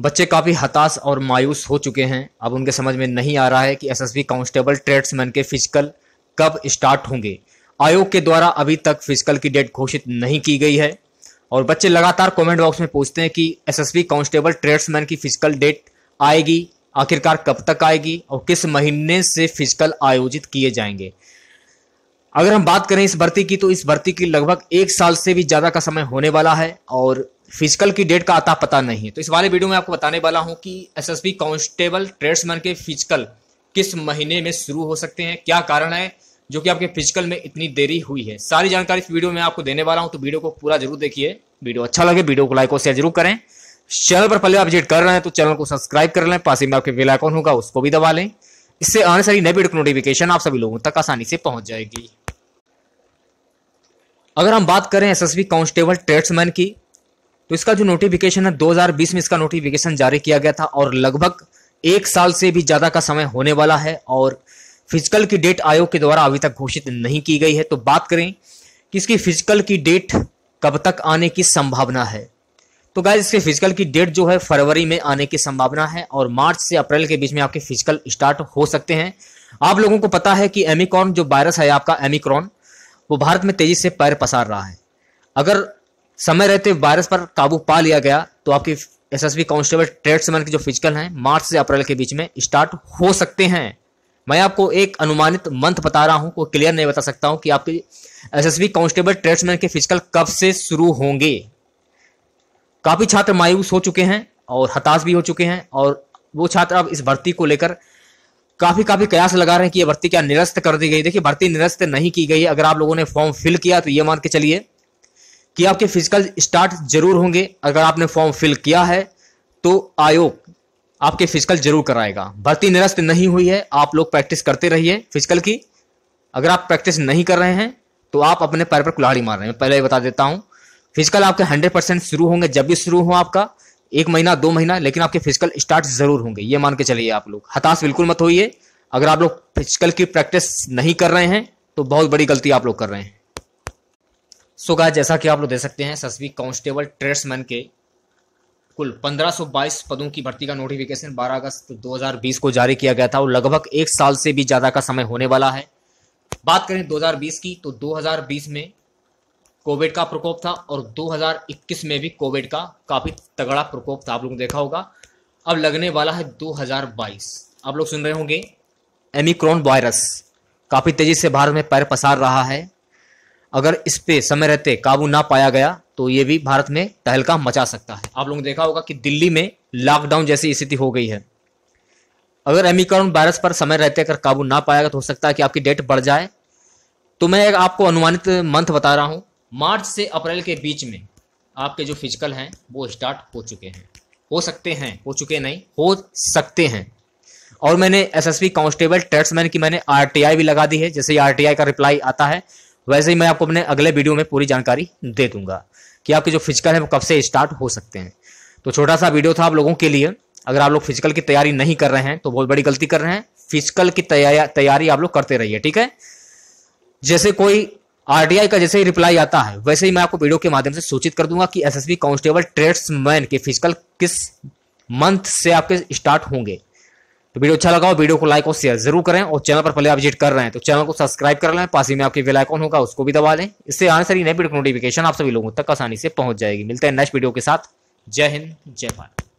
बच्चे काफ़ी हताश और मायूस हो चुके हैं अब उनके समझ में नहीं आ रहा है कि एसएसबी कांस्टेबल ट्रेड्समैन के फिजिकल कब स्टार्ट होंगे आयोग के द्वारा अभी तक फिजिकल की डेट घोषित नहीं की गई है और बच्चे लगातार कमेंट बॉक्स में पूछते हैं कि एसएसबी कांस्टेबल ट्रेड्समैन की फिजिकल डेट आएगी आखिरकार कब तक आएगी और किस महीने से फिजिकल आयोजित किए जाएंगे अगर हम बात करें इस भर्ती की तो इस भर्ती की लगभग एक साल से भी ज़्यादा का समय होने वाला है और फिजिकल की डेट का आता पता नहीं है तो इस वाले वीडियो में आपको बताने वाला हूं कि एसएसबी कांस्टेबल ट्रेड्समैन के फिजिकल किस महीने में शुरू हो सकते हैं क्या कारण है जो कि आपके फिजिकल में इतनी देरी हुई है सारी जानकारी इस वीडियो में आपको देने वाला हूं तो वीडियो को पूरा जरूर देखिए वीडियो अच्छा लगे वीडियो को लाइक और शेयर जरूर करें चैनल पर पहले आप विजिट कर रहे हैं तो चैनल को सब्सक्राइब कर लें पास में आपके बेल आइकॉन होगा उसको भी दबा लें इससे आने सारी नई वीडियो नोटिफिकेशन आप सभी लोगों तक आसानी से पहुंच जाएगी अगर हम बात करें एसएसबी कांस्टेबल ट्रेड्समैन की तो इसका जो नोटिफिकेशन है 2020 में इसका नोटिफिकेशन जारी किया गया था और लगभग एक साल से भी ज़्यादा का समय होने वाला है और फिजिकल की डेट आयोग के द्वारा अभी तक घोषित नहीं की गई है तो बात करें कि इसकी फिजिकल की डेट कब तक आने की संभावना है तो गाय इसके फिजिकल की डेट जो है फरवरी में आने की संभावना है और मार्च से अप्रैल के बीच में आपके फिजिकल स्टार्ट हो सकते हैं आप लोगों को पता है कि एमिक्रॉन जो वायरस है आपका एमिक्रॉन वो भारत में तेजी से पैर पसार रहा है अगर समय रहते वायरस पर काबू पा लिया गया तो आपकी एस एस कॉन्स्टेबल ट्रेड्समैन के जो फिजिकल हैं मार्च से अप्रैल के बीच में स्टार्ट हो सकते हैं मैं आपको एक अनुमानित मंथ बता रहा हूं कोई क्लियर नहीं बता सकता हूं कि आपकी एस एस बी ट्रेड्समैन के फिजिकल कब से शुरू होंगे काफ़ी छात्र मायूस हो चुके हैं और हताश भी हो चुके हैं और वो छात्र अब इस भर्ती को लेकर काफ़ी काफ़ी कयास लगा रहे हैं कि ये भर्ती क्या निरस्त कर दी गई देखिए भर्ती निरस्त नहीं की गई अगर आप लोगों ने फॉर्म फिल किया तो ये मान के चलिए कि आपके फिजिकल स्टार्ट जरूर होंगे अगर आपने फॉर्म फिल किया है तो आयोग आपके फिजिकल जरूर कराएगा भर्ती निरस्त नहीं हुई है आप लोग प्रैक्टिस करते रहिए फिजिकल की अगर आप प्रैक्टिस नहीं कर रहे हैं तो आप अपने पैर पर कुल्हाड़ी मार रहे हैं पहले ही बता देता हूं फिजिकल आपके हंड्रेड परसेंट शुरू होंगे जब भी शुरू हो आपका एक महीना दो महीना लेकिन आपके फिजिकल स्टार्ट जरूर होंगे ये मान के चलिए आप लोग हताश बिल्कुल मत होइए अगर आप लोग फिजिकल की प्रैक्टिस नहीं कर रहे हैं तो बहुत बड़ी गलती आप लोग कर रहे हैं सो गाय जैसा कि आप लोग देख सकते हैं सस्वी कांस्टेबल ट्रेड्समैन के कुल 1522 पदों की भर्ती का नोटिफिकेशन 12 अगस्त 2020 को जारी किया गया था और लगभग एक साल से भी ज़्यादा का समय होने वाला है बात करें 2020 की तो 2020 में कोविड का प्रकोप था और 2021 में भी कोविड का काफ़ी तगड़ा प्रकोप था आप लोगों ने देखा होगा अब लगने वाला है 2022 आप लोग सुन रहे होंगे एमिक्रॉन वायरस काफ़ी तेज़ी से भारत में पैर पसार रहा है अगर इस पे समय रहते काबू ना पाया गया तो ये भी भारत में तहलका मचा सकता है आप लोगों ने देखा होगा कि दिल्ली में लॉकडाउन जैसी स्थिति हो गई है अगर एमिक्रॉन वायरस पर समय रहते अगर काबू ना पाया गया तो हो सकता है कि आपकी डेट बढ़ जाए तो मैं एक आपको अनुमानित मंथ बता रहा हूं मार्च से अप्रैल के बीच में आपके जो फिजिकल हैं वो स्टार्ट हो चुके हैं हो सकते हैं हो चुके नहीं हो सकते हैं और मैंने एसएसपी कांस्टेबल ट्रेड्समैन की मैंने आरटीआई भी लगा दी है जैसे आरटीआई का रिप्लाई आता है वैसे ही मैं आपको अपने अगले वीडियो में पूरी जानकारी दे दूंगा कि आपके जो फिजिकल है वो कब से स्टार्ट हो सकते हैं तो छोटा सा वीडियो था आप लोगों के लिए अगर आप लोग फिजिकल की तैयारी नहीं कर रहे हैं तो बहुत बड़ी गलती कर रहे हैं फिजिकल की तैयारी आप लोग करते रहिए ठीक है जैसे कोई आरटीआई का जैसे ही रिप्लाई आता है वैसे ही मैं आपको वीडियो के माध्यम से सूचित कर दूंगा कि एसएसबी कांस्टेबल ट्रेड्समैन के फिजिकल किस मंथ से आपके स्टार्ट होंगे तो वीडियो अच्छा लगा हो वीडियो को लाइक और शेयर जरूर करें और चैनल पर पहले आप विजिट कर रहे हैं तो चैनल को सब्सक्राइब कर लें पास ही में आपके बेल आइकॉन होगा उसको भी दबा लें इससे आने सारी नई वीडियो नोटिफिकेशन आप सभी लोगों तक आसानी से पहुंच जाएगी मिलते हैं नेक्स्ट वीडियो के साथ जय हिंद जय भारत